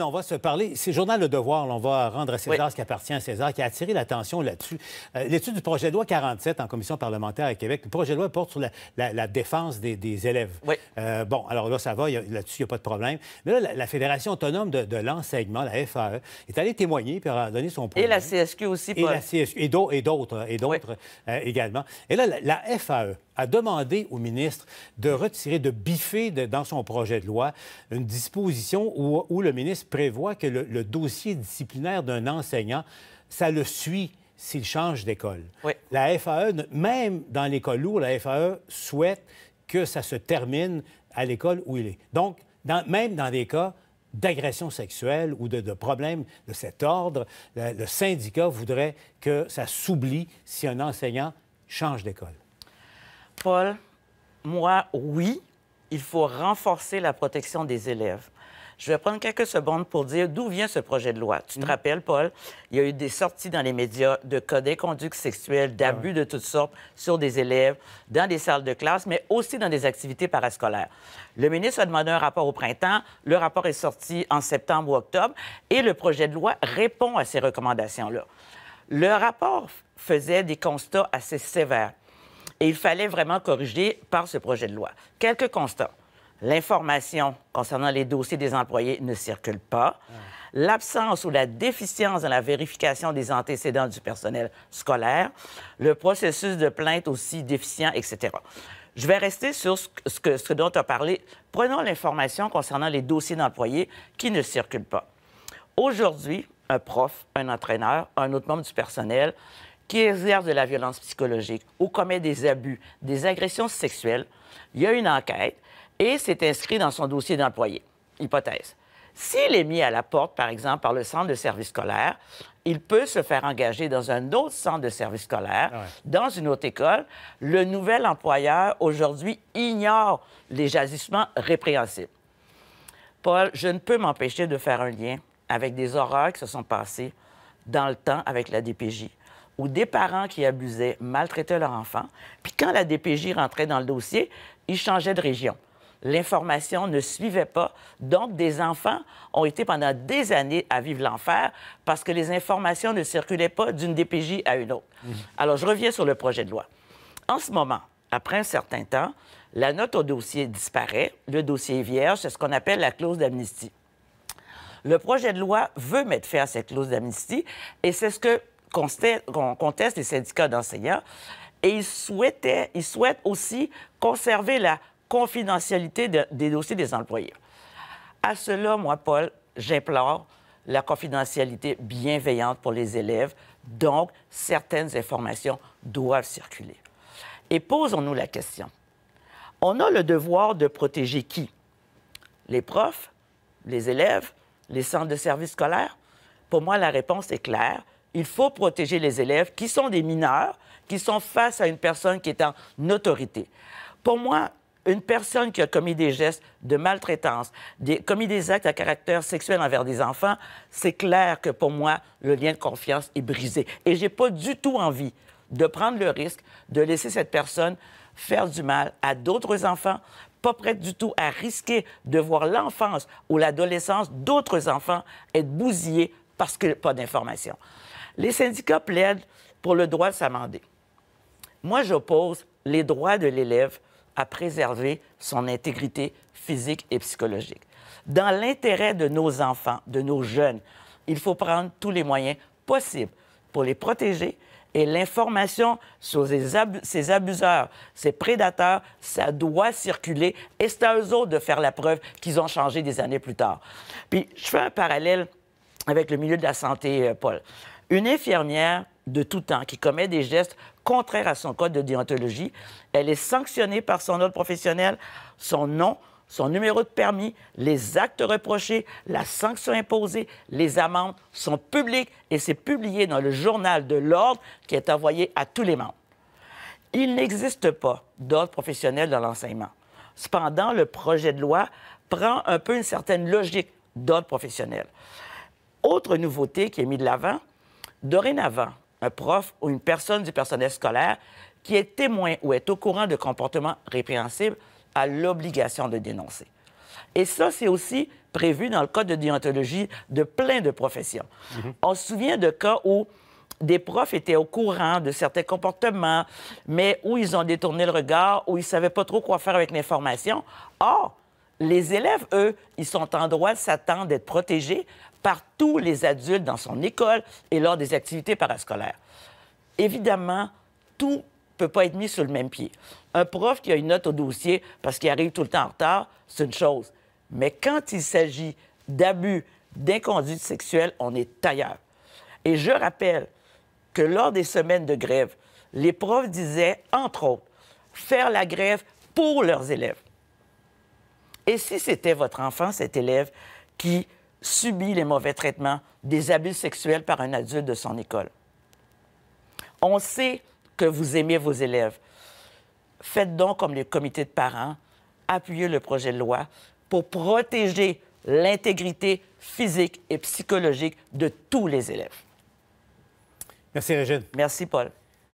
on va se parler. C'est Journal Le Devoir. on va rendre à César ce qui appartient à César, qui a attiré l'attention là-dessus. Euh, l'étude du projet de loi 47 en commission parlementaire à Québec, le projet de loi porte sur la, défense des, élèves. Oui. Euh, bon, alors là, ça va. Là-dessus, il n'y a pas de problème. Mais là, la, Fédération autonome de, l'enseignement, la FAE, est allée témoigner puis a donné son point. Et la CSQ aussi, Paul. Et d'autres, et d'autres euh, également. Et là, la FAE a demandé au ministre de retirer, de biffer dans son projet de loi une disposition où, où le ministre prévoit que le, dossier disciplinaire d'un enseignant, ça le suit s'il change d'école. La FAE, même dans l'école lourde, la FAE souhaite que ça se termine à l'école où il est. Donc, même dans des cas d'agression sexuelle ou de, problèmes de cet ordre, le syndicat voudrait que ça s'oublie si un enseignant change d'école. Paul, moi, oui, il faut renforcer la protection des élèves. Je vais prendre quelques secondes pour dire d'où vient ce projet de loi. Tu te mm. rappelles, Paul, il y a eu des sorties dans les médias de cas d'inconduite sexuelle, d'abus de toutes sortes sur des élèves, dans des salles de classe, mais aussi dans des activités parascolaires. Le ministre a demandé un rapport au printemps. Le rapport est sorti en septembre ou octobre et le projet de loi répond à ces recommandations-là. Le rapport faisait des constats assez sévères et il fallait vraiment corriger par ce projet de loi. Quelques constats l'information concernant les dossiers des employés ne circule pas. L'absence ou la déficience dans la vérification des antécédents du personnel scolaire, le processus de plainte aussi déficient, etc. Je vais rester sur ce, que, ce dont tu a parlé. Prenons l'information concernant les dossiers d'employés qui ne circulent pas. Aujourd'hui, un prof, un entraîneur, un autre membre du personnel qui exerce de la violence psychologique ou commet des abus, des agressions sexuelles, il y a une enquête et c'est inscrit dans son dossier d'employé. Hypothèse. S'il est mis à la porte, par exemple, par le centre de service scolaire, il peut se faire engager dans un autre centre de service scolaire, ah dans une autre école. Le nouvel employeur, aujourd'hui, ignore les jasissements répréhensibles. Paul, je ne peux m'empêcher de faire un lien avec des horreurs qui se sont passées dans le temps avec la DPJ, où des parents qui abusaient maltraitaient leur enfant. Puis quand la DPJ rentrait dans le dossier, ils changeaient de région l'information ne suivait pas. Donc, des enfants ont été pendant des années à vivre l'enfer parce que les informations ne circulaient pas d'une DPJ à une autre. Mhm. Alors, je reviens sur le projet de loi. En ce moment, après un certain temps, la note au dossier disparaît. Le dossier est vierge. C'est ce qu'on appelle la clause d'amnistie. Le projet de loi veut mettre fin à cette clause d'amnistie et c'est ce que contestent les syndicats d'enseignants. Et ils souhaitent aussi conserver la confidentialité des dossiers des employés. À cela, moi, Paul, j'implore la confidentialité bienveillante pour les élèves. Donc, certaines informations doivent circuler. Et posons-nous la question. On a le devoir de protéger qui? Les profs, les élèves, les centres de services scolaires? Pour moi, la réponse est claire. Il faut protéger les élèves qui sont des mineurs, qui sont face à une personne qui est en autorité. Pour moi, une personne qui a commis des gestes de maltraitance, des, commis des actes à caractère sexuel envers des enfants, c'est clair que pour moi, le lien de confiance est brisé. Et j'ai pas du tout envie de prendre le risque de laisser cette personne faire du mal à d'autres enfants, pas prête du tout à risquer de voir l'enfance ou l'adolescence d'autres enfants être bousillés parce que pas d'information. Les syndicats plaident pour le droit de s'amender. Moi, j'oppose les droits de l'élève à préserver son intégrité physique et psychologique. Dans l'intérêt de nos enfants, de nos jeunes, il faut prendre tous les moyens possibles pour les protéger et l'information sur ces, abuseurs, ces prédateurs, ça doit circuler et c'est à eux autres de faire la preuve qu'ils ont changé des années plus tard. Puis je fais un parallèle avec le milieu de la santé, euh, Paul. Une infirmière de tout temps qui commet des gestes contraire à son code de déontologie. Elle est sanctionnée par son ordre professionnel, son nom, son numéro de permis, les actes reprochés, la sanction imposée, les amendes sont publiques et c'est publié dans le journal de l'ordre qui est envoyé à tous les membres. Il n'existe pas d'ordre professionnel dans l'enseignement. Cependant, le projet de loi prend un peu une certaine logique d'ordre professionnel. Autre nouveauté qui est mise de l'avant, dorénavant, un prof ou une personne du personnel scolaire qui est témoin ou est au courant de comportements répréhensibles a l'obligation de dénoncer. Et ça, c'est aussi prévu dans le code de déontologie de plein de professions. Mhm. On se souvient de cas où des profs étaient au courant de certains comportements, mais où ils ont détourné le regard, où ils ne savaient pas trop quoi faire avec l'information. Or, les élèves, eux, ils sont en droit de s'attendre d'être protégés par tous les adultes dans son école et lors des activités parascolaires. Évidemment, tout ne peut pas être mis sur le même pied. Un prof qui a une note au dossier parce qu'il arrive tout le temps en retard, c'est une chose. Mais quand il s'agit d'abus, d'inconduite sexuelle, on est ailleurs. Et je rappelle que lors des semaines de grève, les profs disaient, entre autres, faire la grève pour leurs élèves. Et si c'était votre enfant, cet élève, qui subit les mauvais traitements, des abus sexuels par un adulte de son école. On sait que vous aimez vos élèves. Faites donc comme les comités de parents, appuyez le projet de loi pour protéger l'intégrité physique et psychologique de tous les élèves. Merci, Régine. Merci, Paul.